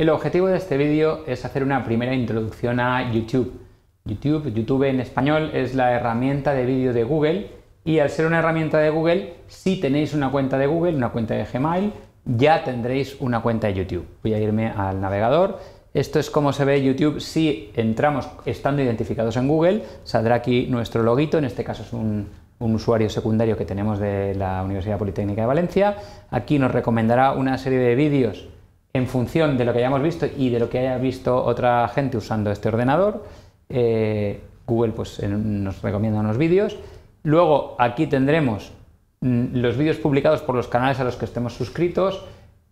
El objetivo de este vídeo es hacer una primera introducción a YouTube. YouTube, YouTube en español, es la herramienta de vídeo de Google y al ser una herramienta de Google, si tenéis una cuenta de Google, una cuenta de Gmail, ya tendréis una cuenta de YouTube. Voy a irme al navegador. Esto es como se ve YouTube si entramos estando identificados en Google. Saldrá aquí nuestro loguito, en este caso es un, un usuario secundario que tenemos de la Universidad Politécnica de Valencia. Aquí nos recomendará una serie de vídeos en función de lo que hayamos visto y de lo que haya visto otra gente usando este ordenador, eh, Google pues, nos recomienda unos vídeos. Luego aquí tendremos mm, los vídeos publicados por los canales a los que estemos suscritos.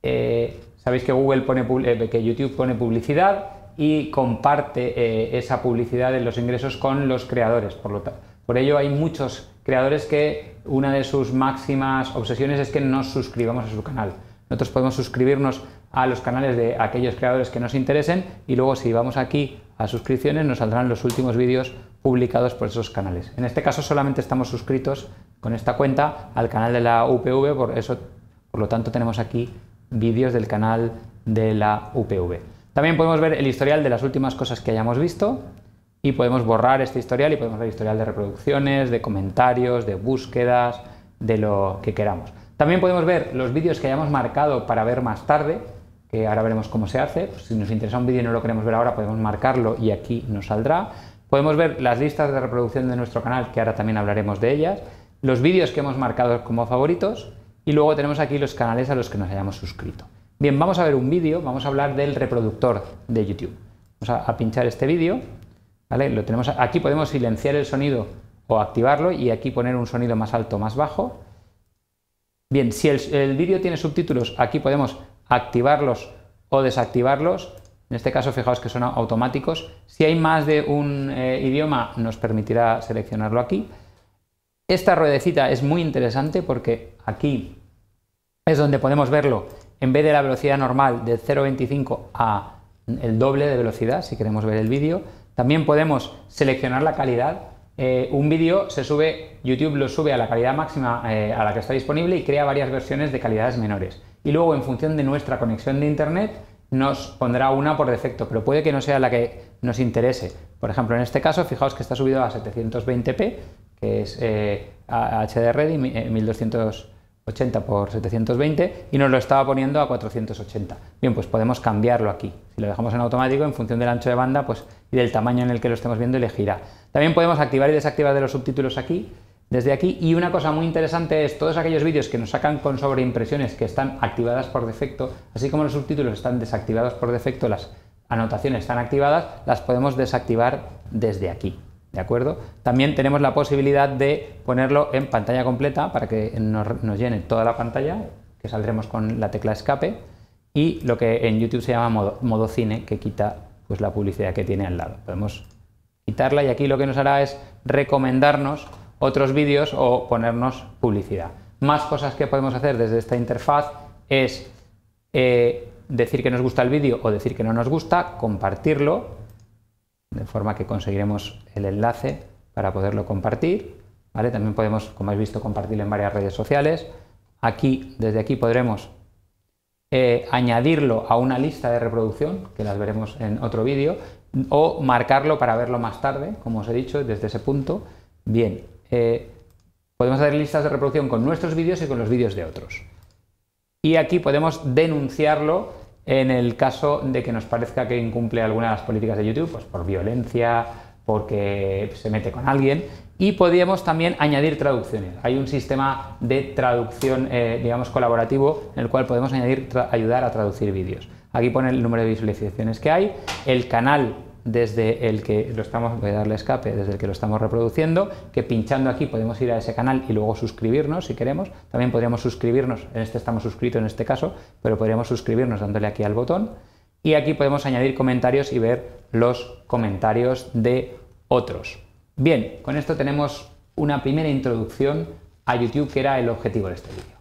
Eh, sabéis que Google pone eh, que YouTube pone publicidad y comparte esa publicidad de los ingresos con los creadores. Por, lo por ello hay muchos creadores que una de sus máximas obsesiones es que nos suscribamos a su canal. Nosotros podemos suscribirnos a los canales de aquellos creadores que nos interesen y luego si vamos aquí a suscripciones nos saldrán los últimos vídeos publicados por esos canales. En este caso solamente estamos suscritos con esta cuenta al canal de la UPV, por eso por lo tanto tenemos aquí vídeos del canal de la UPV. También podemos ver el historial de las últimas cosas que hayamos visto y podemos borrar este historial y podemos ver historial de reproducciones, de comentarios, de búsquedas, de lo que queramos. También podemos ver los vídeos que hayamos marcado para ver más tarde, que ahora veremos cómo se hace. Pues, si nos interesa un vídeo y no lo queremos ver ahora, podemos marcarlo y aquí nos saldrá. Podemos ver las listas de reproducción de nuestro canal, que ahora también hablaremos de ellas, los vídeos que hemos marcado como favoritos y luego tenemos aquí los canales a los que nos hayamos suscrito. Bien, vamos a ver un vídeo, vamos a hablar del reproductor de YouTube. Vamos a, pinchar este vídeo, Lo tenemos aquí podemos silenciar el sonido o activarlo y aquí poner un sonido más alto o más bajo. Bien, si el vídeo tiene subtítulos, aquí podemos activarlos o desactivarlos. En este caso, fijaos que son automáticos. Si hay más de un eh, idioma, nos permitirá seleccionarlo aquí. Esta ruedecita es muy interesante porque aquí es donde podemos verlo en vez de la velocidad normal de 0.25 a el doble de velocidad, si queremos ver el vídeo. También podemos seleccionar la calidad. Eh, un vídeo se sube, YouTube lo sube a la calidad máxima eh, a la que está disponible y crea varias versiones de calidades menores y luego en función de nuestra conexión de Internet nos pondrá una por defecto, pero puede que no sea la que nos interese. Por ejemplo, en este caso, fijaos que está subido a 720p, que es eh, HD Ready, 1280 por 720, y nos lo estaba poniendo a 480. Bien, pues podemos cambiarlo aquí. Si lo dejamos en automático, en función del ancho de banda pues, y del tamaño en el que lo estemos viendo, elegirá. También podemos activar y desactivar de los subtítulos aquí desde aquí. Y una cosa muy interesante es todos aquellos vídeos que nos sacan con sobreimpresiones que están activadas por defecto, así como los subtítulos están desactivados por defecto, las anotaciones están activadas, las podemos desactivar desde aquí. ¿De acuerdo? También tenemos la posibilidad de ponerlo en pantalla completa para que nos, llene toda la pantalla, que saldremos con la tecla escape, y lo que en YouTube se llama modo, cine, que quita pues, la publicidad que tiene al lado. Podemos quitarla y aquí lo que nos hará es recomendarnos otros vídeos o ponernos publicidad. Más cosas que podemos hacer desde esta interfaz es eh, decir que nos gusta el vídeo o decir que no nos gusta, compartirlo, de forma que conseguiremos el enlace para poderlo compartir. ¿vale? También podemos, como habéis visto, compartirlo en varias redes sociales. Aquí, desde aquí podremos eh, añadirlo a una lista de reproducción, que las veremos en otro vídeo, o marcarlo para verlo más tarde, como os he dicho, desde ese punto. Bien, eh, podemos hacer listas de reproducción con nuestros vídeos y con los vídeos de otros. Y aquí podemos denunciarlo en el caso de que nos parezca que incumple alguna de las políticas de YouTube, pues por violencia, porque se mete con alguien. Y podríamos también añadir traducciones. Hay un sistema de traducción, eh, digamos, colaborativo en el cual podemos añadir ayudar a traducir vídeos. Aquí pone el número de visualizaciones que hay, el canal desde el que lo estamos, voy a darle escape, desde el que lo estamos reproduciendo, que pinchando aquí podemos ir a ese canal y luego suscribirnos si queremos. También podríamos suscribirnos, en este estamos suscritos en este caso, pero podríamos suscribirnos dándole aquí al botón. Y aquí podemos añadir comentarios y ver los comentarios de otros. Bien, con esto tenemos una primera introducción a YouTube que era el objetivo de este vídeo.